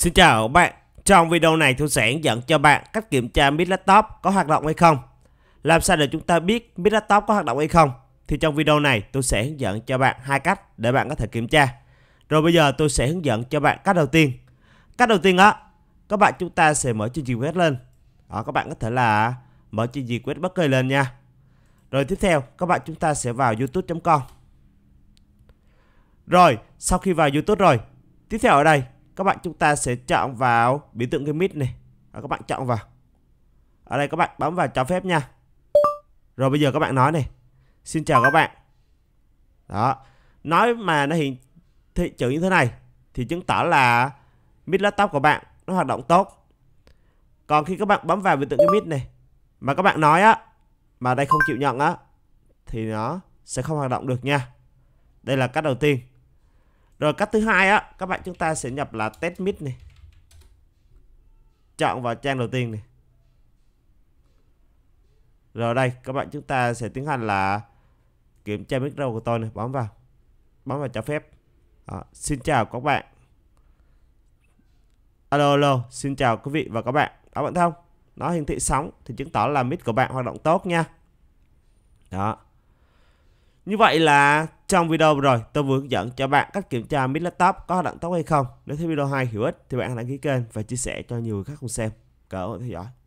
Xin chào bạn, trong video này tôi sẽ hướng dẫn cho bạn cách kiểm tra mic laptop có hoạt động hay không. Làm sao để chúng ta biết mic laptop có hoạt động hay không? Thì trong video này tôi sẽ hướng dẫn cho bạn hai cách để bạn có thể kiểm tra. Rồi bây giờ tôi sẽ hướng dẫn cho bạn cách đầu tiên. Cách đầu tiên đó, các bạn chúng ta sẽ mở chương trình web lên. Đó, các bạn có thể là mở chương trình web bất kỳ lên nha. Rồi tiếp theo các bạn chúng ta sẽ vào youtube.com Rồi sau khi vào youtube rồi Tiếp theo ở đây các bạn chúng ta sẽ chọn vào biểu tượng cái mid này à, các bạn chọn vào ở đây các bạn bấm vào cho phép nha rồi bây giờ các bạn nói này xin chào các bạn đó nói mà nó hiện thị chữ như thế này thì chứng tỏ là mid laptop của bạn nó hoạt động tốt còn khi các bạn bấm vào biểu tượng cái mid này mà các bạn nói á mà đây không chịu nhận á thì nó sẽ không hoạt động được nha đây là cách đầu tiên rồi cách thứ hai á, các bạn chúng ta sẽ nhập là test mid này. Chọn vào trang đầu tiên này. Rồi đây, các bạn chúng ta sẽ tiến hành là kiểm tra micro của tôi này, bấm vào. Bấm vào cho phép. Đó. Xin chào các bạn. Alo alo, xin chào quý vị và các bạn. Các bạn thấy không? Nó hiển thị sóng thì chứng tỏ là mic của bạn hoạt động tốt nha. Đó. Như vậy là trong video vừa rồi, tôi vừa hướng dẫn cho bạn cách kiểm tra mic laptop có hoạt động tốt hay không. Nếu thấy video hay hữu ích thì bạn hãy đăng ký kênh và chia sẻ cho nhiều người khác cùng xem. Cảm ơn theo dõi.